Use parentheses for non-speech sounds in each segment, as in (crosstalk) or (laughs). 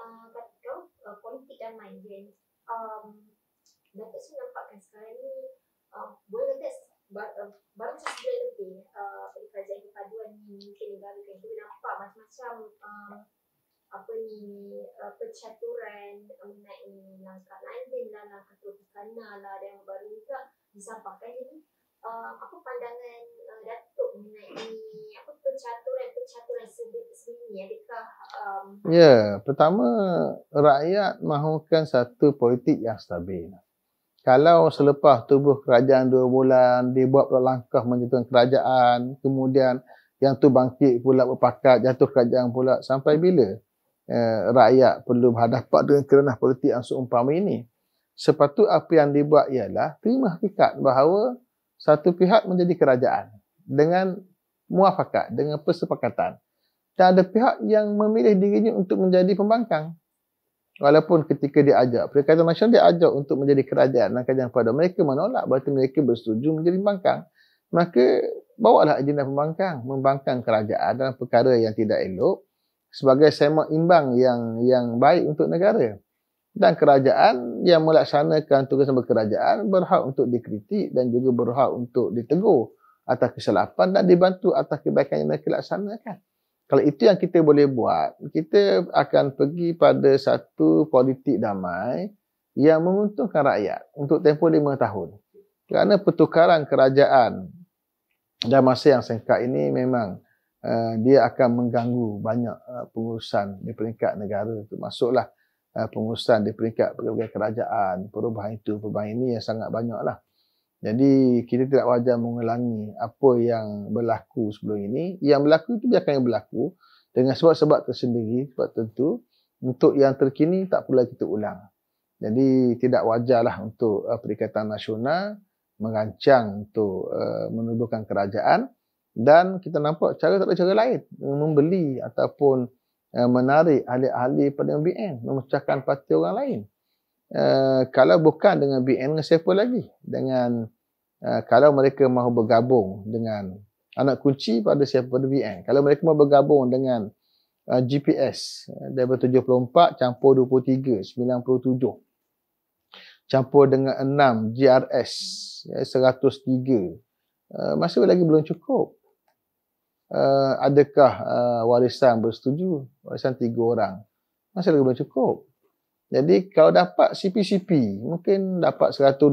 uh, kata uh, politik damai dan um, Dato' saya nampakkan sekarang ni um, boleh kata uh, baru uh, sebulan lebih uh, pada kerajaan kepaduan ni mungkin negara kan nampak macam-macam um, apa ni uh, percaturan mengenai langkah lain dan langkah Tropicana lah dan yang baru juga disampaikan ni uh, apa pandangan uh, Dato' mengenai apa percaturan-percaturan sebelum ni adakah um, ya pertama rakyat mahukan satu politik yang stabil kalau selepas tubuh kerajaan dua bulan dibuat langkah menjatuhkan kerajaan kemudian yang tu bangkit pula berpakat jatuh kerajaan pula sampai bila eh, rakyat perlu berhadapan dengan kerana politik yang seumpama ini sepatut apa yang dibuat ialah terima hakikat bahawa satu pihak menjadi kerajaan dengan muafakat dengan persepakatan dan ada pihak yang memilih dirinya untuk menjadi pembangkang. Walaupun ketika dia ajak, Perikatan Nasional dia ajak untuk menjadi kerajaan dan kerajaan pada mereka menolak berarti mereka bersetuju menjadi pembangkang. Maka bawalah agenda pembangkang, membangkang kerajaan dalam perkara yang tidak elok sebagai semak imbang yang yang baik untuk negara. Dan kerajaan yang melaksanakan tugas tugasan kerajaan berhak untuk dikritik dan juga berhak untuk ditegur atas kesalahan dan dibantu atas kebaikan yang mereka laksanakan. Kalau itu yang kita boleh buat, kita akan pergi pada satu politik damai yang menguntungkan rakyat untuk tempoh lima tahun. Kerana pertukaran kerajaan dalam masa yang singkat ini memang uh, dia akan mengganggu banyak uh, pengurusan di peringkat negara. Termasuklah uh, pengurusan di peringkat pelbagai kerajaan, perubahan itu, perubahan ini yang sangat banyaklah. Jadi kita tidak wajar mengulangi apa yang berlaku sebelum ini. Yang berlaku itu biarkan yang berlaku dengan sebab-sebab tersendiri, sebab tentu. Untuk yang terkini tak pula kita ulang. Jadi tidak wajarlah untuk uh, Perikatan Nasional mengancang untuk uh, menubuhkan kerajaan dan kita nampak cara cara ada cara lain membeli ataupun uh, menarik ahli-ahli pada MBN memecahkan parti orang lain. Eh, kalau bukan dengan BN dengan siapa lagi dengan uh, kalau mereka mahu bergabung dengan anak kunci pada siapa pada BN kalau mereka mahu bergabung dengan uh, eh, GPS daripada 74 campur 23 97 campur dengan 6 GRS 103 uh, masih lagi belum cukup uh, adakah uh, warisan bersetuju warisan 3 orang masih lagi belum cukup jadi kalau dapat CPCP mungkin dapat 112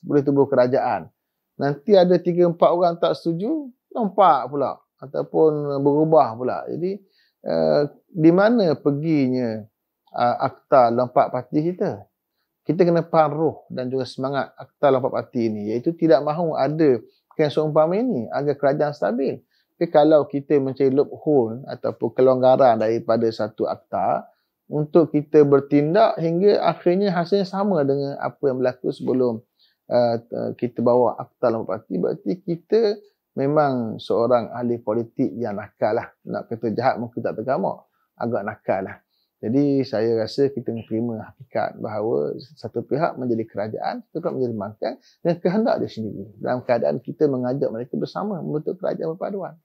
boleh tubuh kerajaan. Nanti ada 3 4 orang tak setuju, lompat pula ataupun berubah pula. Jadi uh, di mana perginya uh, akta lompat parti kita? Kita kena paruh dan juga semangat akta lompat parti ini iaitu tidak mahu ada kes seumpama ini agar kerajaan stabil. Tapi kalau kita mencari loophole ataupun kelonggaran daripada satu akta, untuk kita bertindak hingga akhirnya hasilnya sama dengan apa yang berlaku sebelum uh, uh kita bawa akta lompat parti berarti kita memang seorang ahli politik yang nakal lah nak kata jahat mungkin tak tergamak agak nakal lah jadi saya rasa kita menerima hakikat bahawa satu pihak menjadi kerajaan, satu pihak menjadi mangkang dan kehendak dia sendiri dalam keadaan kita mengajak mereka bersama membentuk kerajaan berpaduan.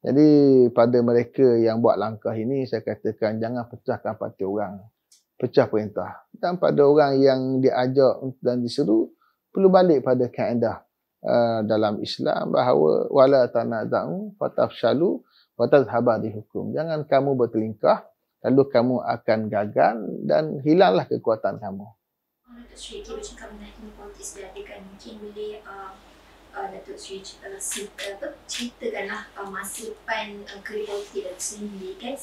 Jadi pada mereka yang buat langkah ini saya katakan jangan pecahkan parti orang. Pecah perintah. Dan pada orang yang diajak dan disuruh perlu balik pada kaedah uh, dalam Islam bahawa wala tanazau fatafshalu wa tazhaba hukum. Jangan kamu bertelingkah lalu kamu akan gagal dan hilanglah kekuatan kamu. uh uh, Datuk Sri uh, si, uh, apa, ceritakanlah uh, masa depan uh, kerja politik Datuk Sri ni kan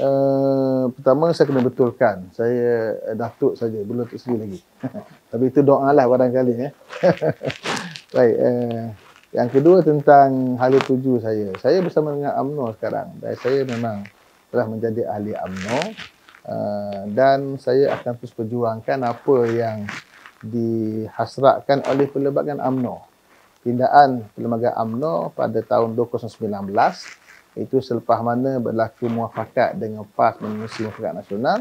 Uh, pertama saya kena betulkan saya eh, datuk saja belum tak sendiri lagi (laughs) tapi itu doa lah barangkali ya. (laughs) baik uh, yang kedua tentang hal tuju saya saya bersama dengan UMNO sekarang dan saya memang telah menjadi ahli amno. Ah, dan saya akan terus perjuangkan apa yang dihasratkan oleh Perlembagaan AMNO. Pindaan Perlembagaan AMNO pada tahun 2019 itu selepas mana berlaku muafakat dengan PAS mengenai muafakat nasional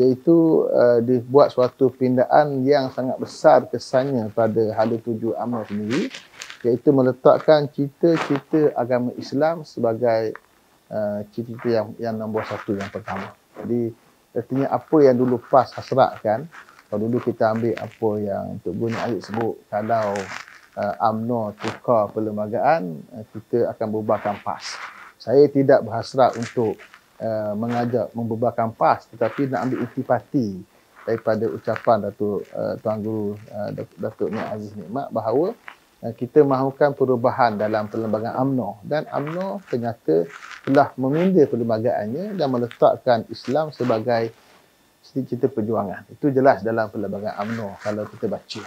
iaitu uh, dibuat suatu pindaan yang sangat besar kesannya pada hal tuju AMNO sendiri iaitu meletakkan cita-cita agama Islam sebagai uh, cita-cita yang, yang nombor satu yang pertama. Jadi artinya apa yang dulu pas hasrat kan kalau dulu kita ambil apa yang Tok Guru Alif sebut kalau uh, amno tukar perlembagaan uh, kita akan berubah PAS. saya tidak berhasrat untuk uh, mengajak membubar PAS, tetapi nak ambil intipati daripada ucapan Datuk uh, Tuan Guru uh, Datuk Nur Aziz Nikmat bahawa Eh, kita mahukan perubahan dalam perlembagaan AMNO dan UMNO ternyata telah memindah perlembagaannya dan meletakkan Islam sebagai cita-cita perjuangan. Itu jelas dalam perlembagaan AMNO kalau kita baca.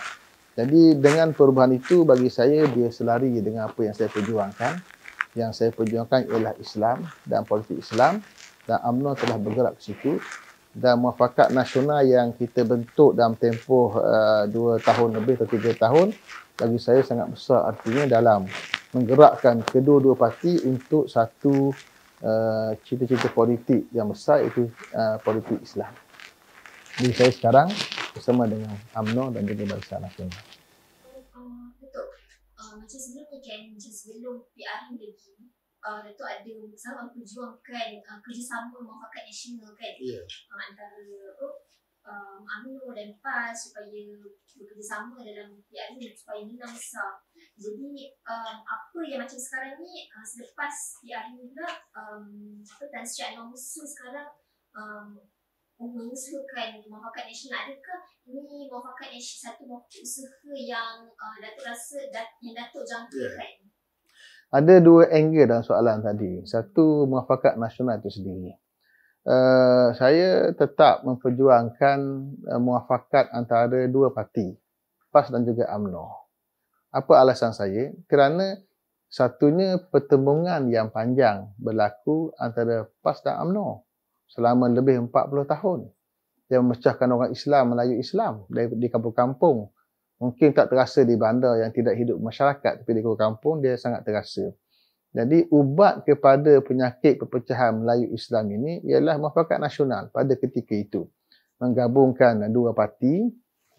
Jadi dengan perubahan itu bagi saya dia selari dengan apa yang saya perjuangkan. Yang saya perjuangkan ialah Islam dan politik Islam dan AMNO telah bergerak ke situ dan muafakat nasional yang kita bentuk dalam tempoh uh, dua uh, tahun lebih atau tiga tahun bagi saya sangat besar artinya dalam menggerakkan kedua-dua parti untuk satu uh, cita-cita politik yang besar iaitu uh, politik Islam. Jadi saya sekarang bersama dengan UMNO dan juga Barisan Nasional. Uh, macam sebelum PKN, macam sebelum PRN lagi, uh, Dato ada sama perjuangkan uh, kerjasama mahkamah nasional kan yeah. uh, um, antara uh, oh, UMNO dan PAS supaya bekerjasama dalam ni supaya Nina besar. Jadi um, apa yang macam sekarang ni uh, selepas PRU Nina um, apa dan secara normal sekarang um, mengusulkan mahkamah nasional adakah ini mahkamah nasional satu mahkamah usaha yang uh, Dato rasa dat, yang Dato jangkakan? Yeah ada dua angle dalam soalan tadi. Satu, muafakat nasional itu sendiri. Uh, saya tetap memperjuangkan uh, muafakat antara dua parti, PAS dan juga AMNO. Apa alasan saya? Kerana satunya pertembungan yang panjang berlaku antara PAS dan AMNO selama lebih 40 tahun. Yang memecahkan orang Islam, Melayu Islam di kampung-kampung mungkin tak terasa di bandar yang tidak hidup masyarakat tapi di kampung dia sangat terasa. Jadi ubat kepada penyakit perpecahan Melayu Islam ini ialah mufakat nasional pada ketika itu. Menggabungkan dua parti,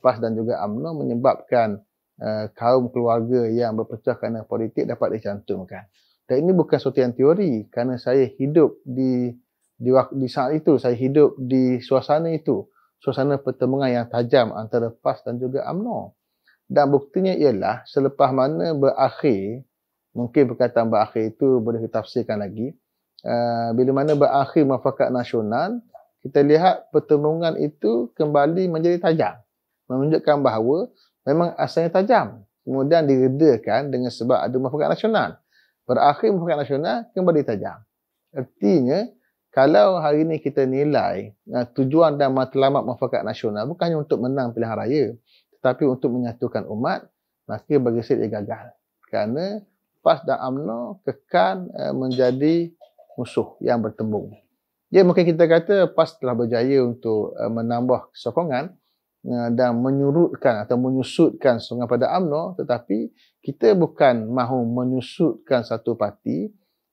PAS dan juga AMNO menyebabkan uh, kaum keluarga yang berpecah kerana politik dapat dicantumkan. Dan ini bukan suatu yang teori kerana saya hidup di, di, di saat itu, saya hidup di suasana itu. Suasana pertemuan yang tajam antara PAS dan juga AMNO. Dan buktinya ialah selepas mana berakhir, mungkin perkataan berakhir itu boleh ditafsirkan lagi. Uh, bila mana berakhir mafakat nasional, kita lihat pertemuan itu kembali menjadi tajam. Menunjukkan bahawa memang asalnya tajam. Kemudian diredakan dengan sebab ada mafakat nasional. Berakhir mafakat nasional kembali tajam. Artinya, kalau hari ini kita nilai uh, tujuan dan matlamat mafakat nasional bukan hanya untuk menang pilihan raya, tetapi untuk menyatukan umat, maka bagi saya dia gagal. Kerana PAS dan UMNO kekan eh, menjadi musuh yang bertembung. Jadi ya, mungkin kita kata PAS telah berjaya untuk eh, menambah sokongan eh, dan menyurutkan atau menyusutkan sokongan pada UMNO tetapi kita bukan mahu menyusutkan satu parti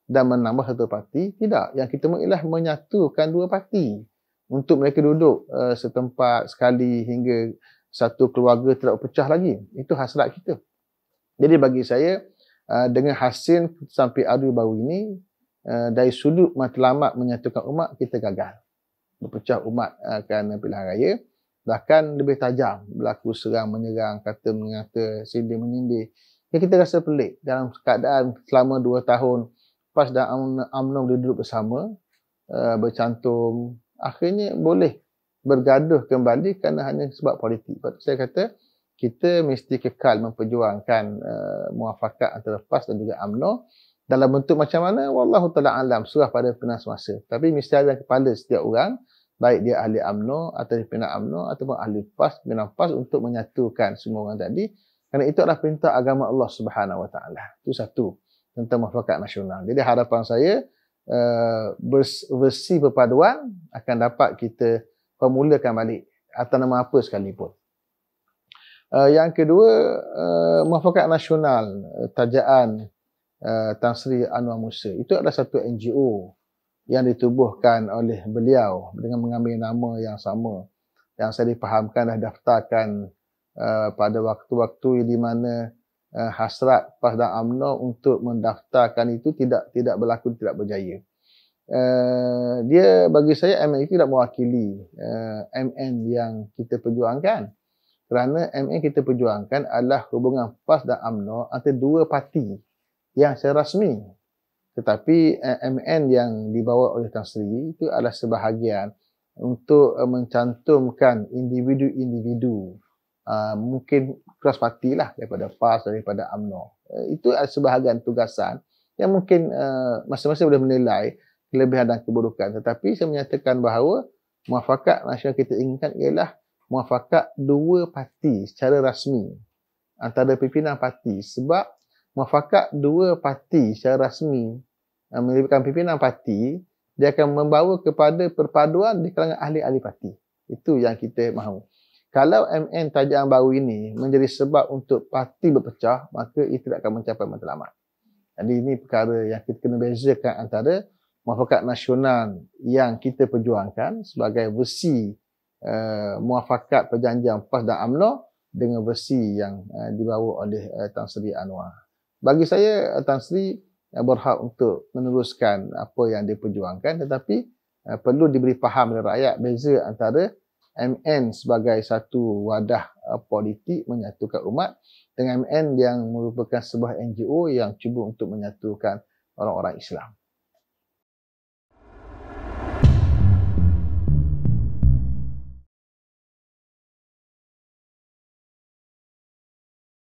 dan menambah satu parti, tidak. Yang kita mahu ialah menyatukan dua parti untuk mereka duduk uh, setempat sekali hingga satu keluarga tidak pecah lagi. Itu hasrat kita. Jadi bagi saya, uh, dengan hasil sampai adu baru ini, uh, dari sudut matlamat menyatukan umat, kita gagal. Berpecah umat akan uh, pilihan raya. Bahkan lebih tajam. Berlaku serang, menyerang, kata mengata, sindir, menyindir. Yang kita rasa pelik dalam keadaan selama dua tahun pas dah UMNO duduk bersama, bercantum, akhirnya boleh bergaduh kembali kerana hanya sebab politik. Sebab saya kata kita mesti kekal memperjuangkan uh, muafakat antara PAS dan juga AMNO dalam bentuk macam mana wallahu taala alam surah pada penas semasa. Tapi mesti ada kepala setiap orang baik dia ahli AMNO atau pihak AMNO ataupun ahli PAS pihak PAS untuk menyatukan semua orang tadi kerana itu adalah perintah agama Allah Subhanahu wa taala. Itu satu tentang muafakat nasional. Jadi harapan saya uh, eh, versi berpaduan akan dapat kita kau mulakan balik atas nama apa sekalipun. Uh, eh, yang kedua, uh, eh, Muafakat Nasional uh, Tajaan uh, Tan Sri Anwar Musa. Itu adalah satu NGO yang ditubuhkan oleh beliau dengan mengambil nama yang sama yang saya dipahamkan dah daftarkan uh, pada waktu-waktu di mana uh, hasrat PAS dan UMNO untuk mendaftarkan itu tidak tidak berlaku tidak berjaya. Eh, dia bagi saya MN itu tidak mewakili uh, eh, MN yang kita perjuangkan kerana MN kita perjuangkan adalah hubungan PAS dan AMNO antara dua parti yang secara rasmi tetapi uh, eh, MN yang dibawa oleh Tan Sri itu adalah sebahagian untuk uh, mencantumkan individu-individu uh, mungkin cross party lah daripada PAS daripada AMNO uh, itu adalah sebahagian tugasan yang mungkin uh, masing-masing boleh menilai kelebihan dan keburukan. Tetapi saya menyatakan bahawa muafakat nasional kita inginkan ialah muafakat dua parti secara rasmi antara pimpinan parti sebab muafakat dua parti secara rasmi melibatkan pimpinan parti dia akan membawa kepada perpaduan di kalangan ahli-ahli parti. Itu yang kita mahu. Kalau MN tajam baru ini menjadi sebab untuk parti berpecah, maka itu tidak akan mencapai matlamat. Jadi ini perkara yang kita kena bezakan antara muafakat nasional yang kita perjuangkan sebagai versi uh, eh, muafakat perjanjian PAS dan AMNO dengan versi yang uh, dibawa oleh uh, Tan Sri Anwar. Bagi saya Tan Sri uh, berhak untuk meneruskan apa yang dia perjuangkan, tetapi uh, perlu diberi faham oleh rakyat beza antara MN sebagai satu wadah uh, politik menyatukan umat dengan MN yang merupakan sebuah NGO yang cuba untuk menyatukan orang-orang Islam.